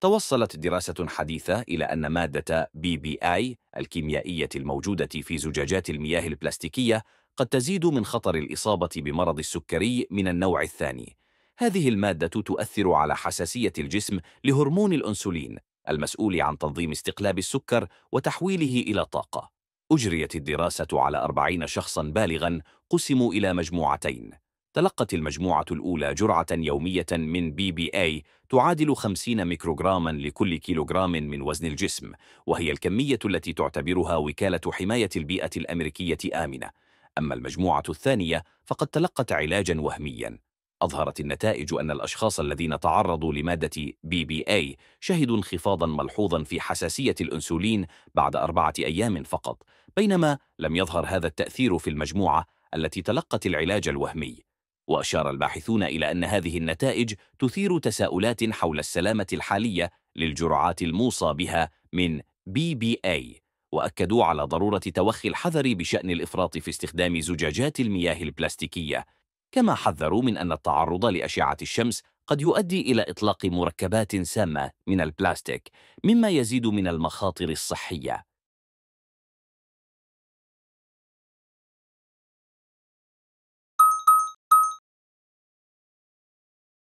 توصلت دراسة حديثة إلى أن مادة بي بي آي الكيميائية الموجودة في زجاجات المياه البلاستيكية قد تزيد من خطر الإصابة بمرض السكري من النوع الثاني هذه المادة تؤثر على حساسية الجسم لهرمون الأنسولين المسؤول عن تنظيم استقلاب السكر وتحويله إلى طاقة أجريت الدراسة على 40 شخصاً بالغاً قسموا إلى مجموعتين تلقت المجموعة الأولى جرعة يومية من بي بي اي تعادل 50 ميكروغراما لكل كيلوغرام من وزن الجسم وهي الكمية التي تعتبرها وكالة حماية البيئة الأمريكية آمنة أما المجموعة الثانية فقد تلقت علاجا وهميا أظهرت النتائج أن الأشخاص الذين تعرضوا لمادة بي بي اي شهدوا انخفاضا ملحوظا في حساسية الأنسولين بعد أربعة أيام فقط بينما لم يظهر هذا التأثير في المجموعة التي تلقت العلاج الوهمي وأشار الباحثون إلى أن هذه النتائج تثير تساؤلات حول السلامة الحالية للجرعات الموصى بها من BBA وأكدوا على ضرورة توخي الحذر بشأن الإفراط في استخدام زجاجات المياه البلاستيكية كما حذروا من أن التعرض لأشعة الشمس قد يؤدي إلى إطلاق مركبات سامة من البلاستيك مما يزيد من المخاطر الصحية